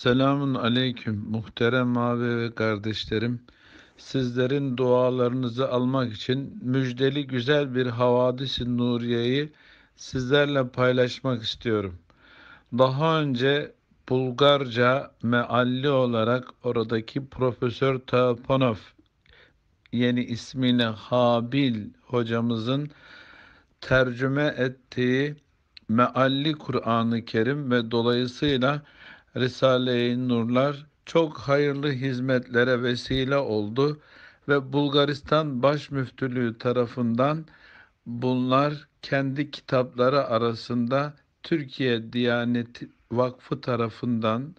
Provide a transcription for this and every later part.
Selamun aleyküm muhterem abi ve kardeşlerim. Sizlerin dualarınızı almak için müjdeli güzel bir havadis-i Nuriye'yi sizlerle paylaşmak istiyorum. Daha önce Bulgarca mealli olarak oradaki Profesör Tapanov yeni ismini Habil hocamızın tercüme ettiği mealli Kur'an-ı Kerim ve dolayısıyla Risale-i Nurlar çok hayırlı hizmetlere vesile oldu ve Bulgaristan Baş Müftülüğü tarafından bunlar kendi kitapları arasında Türkiye Diyanet Vakfı tarafından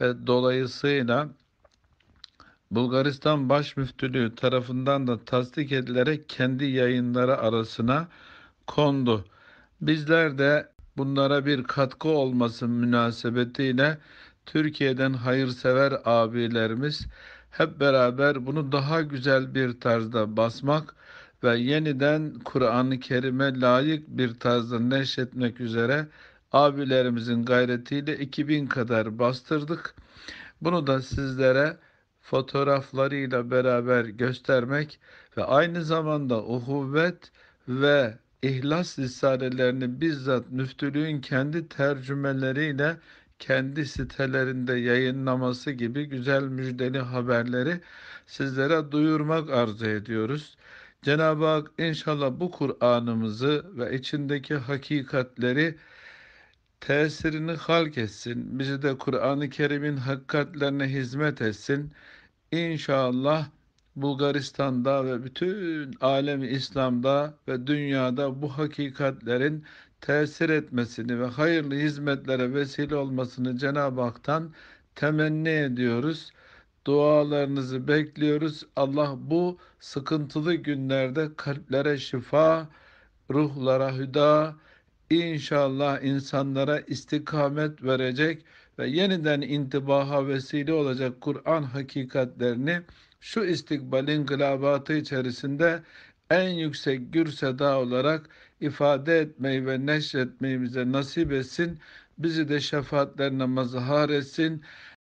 ve dolayısıyla Bulgaristan Baş Müftülüğü tarafından da tasdik edilerek kendi yayınları arasına kondu. Bizler de bunlara bir katkı olması münasebetiyle Türkiye'den hayırsever abilerimiz hep beraber bunu daha güzel bir tarzda basmak ve yeniden Kur'an-ı Kerim'e layık bir tarzda neşretmek üzere abilerimizin gayretiyle 2000 kadar bastırdık. Bunu da sizlere fotoğraflarıyla beraber göstermek ve aynı zamanda uhuvvet ve İhlas Risalelerini bizzat müftülüğün kendi tercümeleriyle kendi sitelerinde yayınlaması gibi güzel müjdeli haberleri sizlere duyurmak arzu ediyoruz. Cenab-ı Hak inşallah bu Kur'an'ımızı ve içindeki hakikatleri tesirini halk etsin. Bizi de Kur'an-ı Kerim'in hakikatlerine hizmet etsin. İnşallah Bulgaristan'da ve bütün alemi İslam'da ve dünyada bu hakikatlerin tesir etmesini ve hayırlı hizmetlere vesile olmasını Cenab-ı Hak'tan temenni ediyoruz. Dualarınızı bekliyoruz. Allah bu sıkıntılı günlerde kalplere şifa, ruhlara hüda, inşallah insanlara istikamet verecek ve yeniden intibaha vesile olacak Kur'an hakikatlerini şu istikbalin inkılabatı içerisinde en yüksek gür seda olarak ifade etmeyi ve neşretmeyi bize nasip etsin. Bizi de şefaatlerine mazhar etsin.